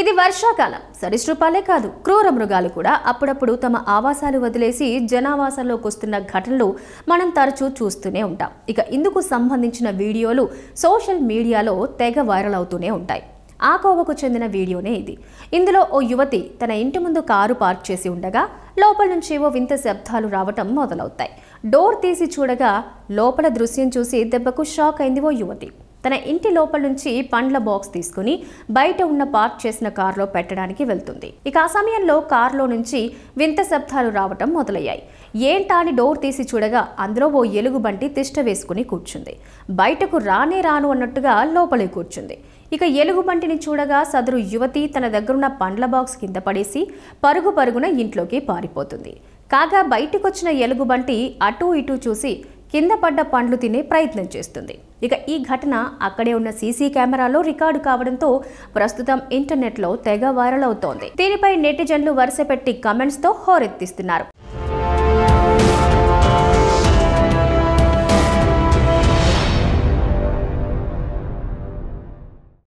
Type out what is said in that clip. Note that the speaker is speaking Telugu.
ఇది వర్షాకాలం సరిశృపాలే కాదు క్రూర మృగాలు కూడా అప్పుడప్పుడు తమ ఆవాసాలు వదిలేసి జనావాసాల్లోకి వస్తున్న ఘటనలు మనం తరచూ చూస్తూనే ఉంటాం ఇక ఇందుకు సంబంధించిన వీడియోలు సోషల్ మీడియాలో తెగ వైరల్ అవుతూనే ఉంటాయి ఆ కోవకు చెందిన వీడియోనే ఇది ఇందులో ఓ యువతి తన ఇంటి ముందు కారు పార్క్ చేసి ఉండగా లోపల నుంచి ఓ వింత శబ్దాలు రావటం మొదలవుతాయి డోర్ తీసి చూడగా లోపల దృశ్యం చూసి దెబ్బకు షాక్ అయింది ఓ యువతి తన ఇంటి లోపల నుంచి పండ్ల బాక్స్ తీసుకుని బయట ఉన్న పార్క్ చేసిన కారులో పెట్టడానికి వెళ్తుంది ఇక ఆ సమయంలో కారులో నుంచి వింత శబ్దాలు రావటం మొదలయ్యాయి ఏంటా అని డోర్ తీసి చూడగా అందులో ఓ ఎలుగుబంటి తిష్ట వేసుకుని కూర్చుంది బయటకు రానే రాను అన్నట్టుగా లోపలికి కూర్చుంది ఇక ఎలుగుబంటిని చూడగా సదరు యువతి తన దగ్గరున్న పండ్ల బాక్స్ కింద పడేసి పరుగు పరుగున ఇంట్లోకి పారిపోతుంది కాగా బయటకొచ్చిన ఎలుగుబంటి అటూ ఇటూ చూసి కింద పడ్డ పండ్లు తినే ప్రయత్నం చేస్తుంది ఇక ఈ ఘటన అక్కడే ఉన్న సీసీ కెమెరాలో రికార్డు కావడంతో ప్రస్తుతం ఇంటర్నెట్లో తెగ వైరల్ అవుతోంది దీనిపై నెటిజన్లు వరుసపెట్టి కమెంట్స్తో హోరెత్తిస్తున్నారు